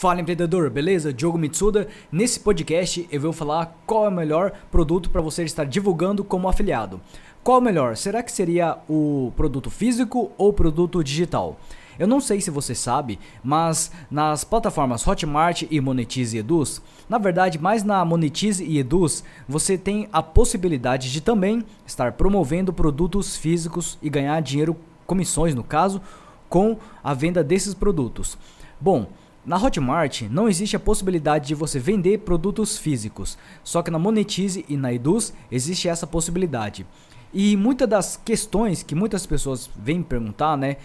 Fala empreendedor, beleza? Diogo Mitsuda. Nesse podcast eu vou falar qual é o melhor produto para você estar divulgando como afiliado. Qual é o melhor? Será que seria o produto físico ou o produto digital? Eu não sei se você sabe, mas nas plataformas Hotmart e Monetize e Eduz, na verdade, mais na Monetize e Eduz, você tem a possibilidade de também estar promovendo produtos físicos e ganhar dinheiro, comissões no caso, com a venda desses produtos. Bom, na Hotmart não existe a possibilidade de você vender produtos físicos, só que na Monetize e na Eduz existe essa possibilidade. E muitas das questões que muitas pessoas vêm perguntar, né?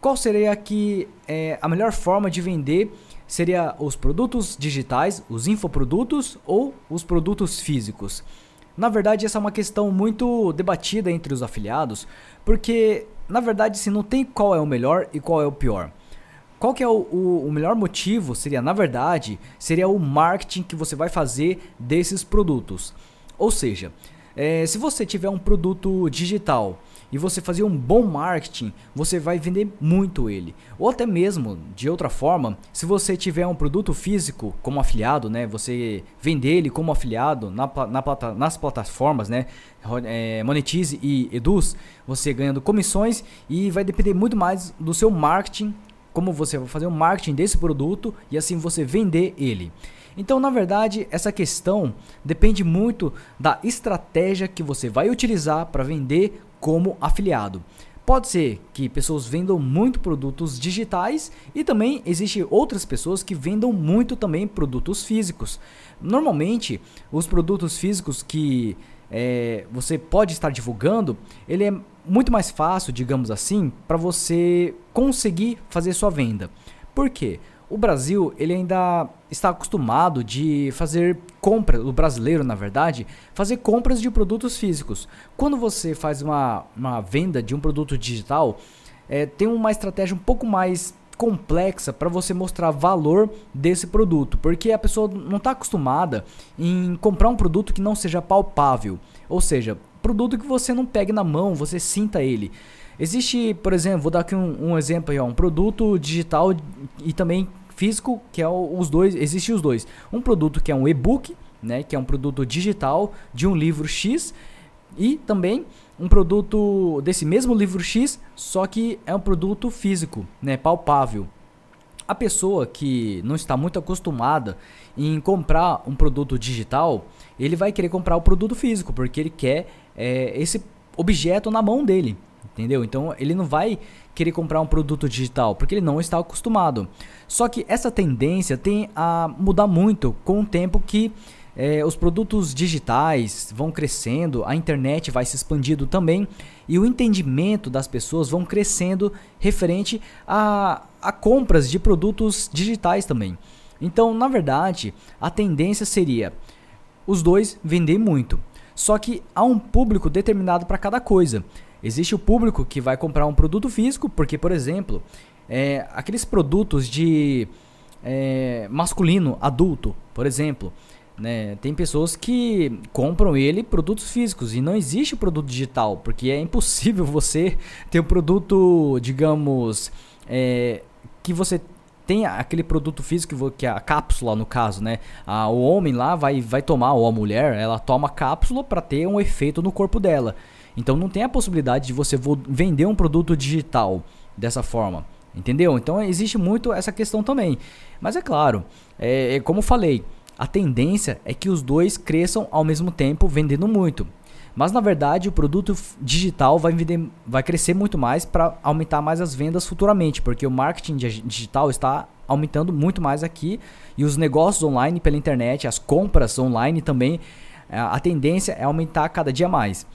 Qual seria que é, a melhor forma de vender? Seria os produtos digitais, os infoprodutos ou os produtos físicos? Na verdade, essa é uma questão muito debatida entre os afiliados, porque na verdade se não tem qual é o melhor e qual é o pior. Qual que é o, o, o melhor motivo? Seria, na verdade, seria o marketing que você vai fazer desses produtos. Ou seja, é, se você tiver um produto digital e você fazer um bom marketing, você vai vender muito ele. Ou até mesmo, de outra forma, se você tiver um produto físico como afiliado, né? Você vender ele como afiliado na, na, nas plataformas, né? É, monetize e Eduz, você ganhando comissões e vai depender muito mais do seu marketing como você vai fazer o marketing desse produto e assim você vender ele. Então, na verdade, essa questão depende muito da estratégia que você vai utilizar para vender como afiliado. Pode ser que pessoas vendam muito produtos digitais e também existe outras pessoas que vendam muito também produtos físicos. Normalmente, os produtos físicos que é, você pode estar divulgando, ele é muito mais fácil, digamos assim, para você conseguir fazer sua venda. Por quê? O Brasil ele ainda está acostumado de fazer compra, o brasileiro na verdade, fazer compras de produtos físicos. Quando você faz uma, uma venda de um produto digital, é, tem uma estratégia um pouco mais complexa para você mostrar valor desse produto, porque a pessoa não está acostumada em comprar um produto que não seja palpável, ou seja, produto que você não pegue na mão, você sinta ele. Existe, por exemplo, vou dar aqui um, um exemplo, aí, ó, um produto digital e também físico, que é o, os dois, existe os dois. Um produto que é um e-book, né, que é um produto digital de um livro X e também um produto desse mesmo livro X, só que é um produto físico, né, palpável. A pessoa que não está muito acostumada em comprar um produto digital, ele vai querer comprar o produto físico, porque ele quer é, esse objeto na mão dele, entendeu? Então ele não vai querer comprar um produto digital, porque ele não está acostumado. Só que essa tendência tem a mudar muito com o tempo que é, os produtos digitais vão crescendo, a internet vai se expandindo também e o entendimento das pessoas vão crescendo referente a, a compras de produtos digitais também. Então, na verdade, a tendência seria os dois vender muito. Só que há um público determinado para cada coisa. Existe o público que vai comprar um produto físico, porque, por exemplo, é, aqueles produtos de é, masculino adulto, por exemplo, né? Tem pessoas que compram ele produtos físicos e não existe produto digital, porque é impossível você ter um produto, digamos, é, que você tem aquele produto físico que é a cápsula no caso, né? A, o homem lá vai, vai tomar, ou a mulher, ela toma cápsula para ter um efeito no corpo dela. Então não tem a possibilidade de você vender um produto digital dessa forma. Entendeu? Então existe muito essa questão também. Mas é claro, é, é como falei, a tendência é que os dois cresçam ao mesmo tempo vendendo muito. Mas na verdade o produto digital vai, vender, vai crescer muito mais para aumentar mais as vendas futuramente, porque o marketing digital está aumentando muito mais aqui e os negócios online pela internet, as compras online também, é, a tendência é aumentar cada dia mais.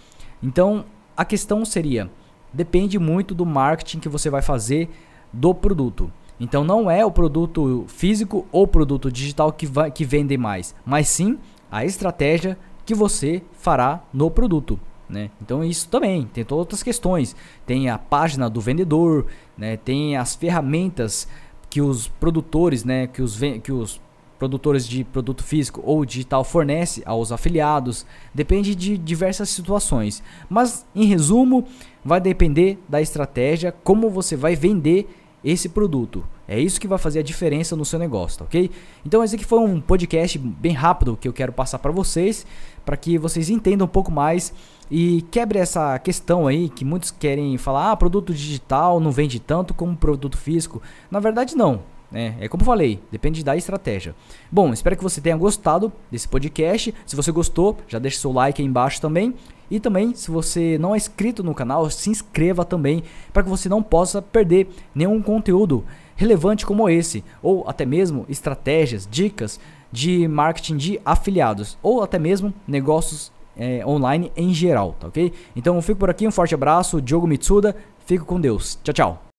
Então a questão seria: depende muito do marketing que você vai fazer do produto. Então não é o produto físico ou produto digital que, vai, que vende mais, mas sim a estratégia que você fará no produto. Né? Então isso também tem todas outras questões. Tem a página do vendedor, né? tem as ferramentas que os produtores, né? que, os, que os produtores de produto físico ou digital fornece aos afiliados. Depende de diversas situações. Mas em resumo, vai depender da estratégia, como você vai vender esse produto. É isso que vai fazer a diferença no seu negócio, tá ok? Então esse aqui foi um podcast bem rápido que eu quero passar para vocês, para que vocês entendam um pouco mais e quebre essa questão aí que muitos querem falar, ah, produto digital não vende tanto como produto físico. Na verdade não, é, é como eu falei, depende da estratégia. Bom, espero que você tenha gostado desse podcast. Se você gostou, já deixa seu like aí embaixo também. E também, se você não é inscrito no canal, se inscreva também para que você não possa perder nenhum conteúdo relevante como esse, ou até mesmo estratégias, dicas de marketing de afiliados, ou até mesmo negócios é, online em geral, tá ok? Então eu fico por aqui, um forte abraço, Diogo Mitsuda, fico com Deus, tchau, tchau!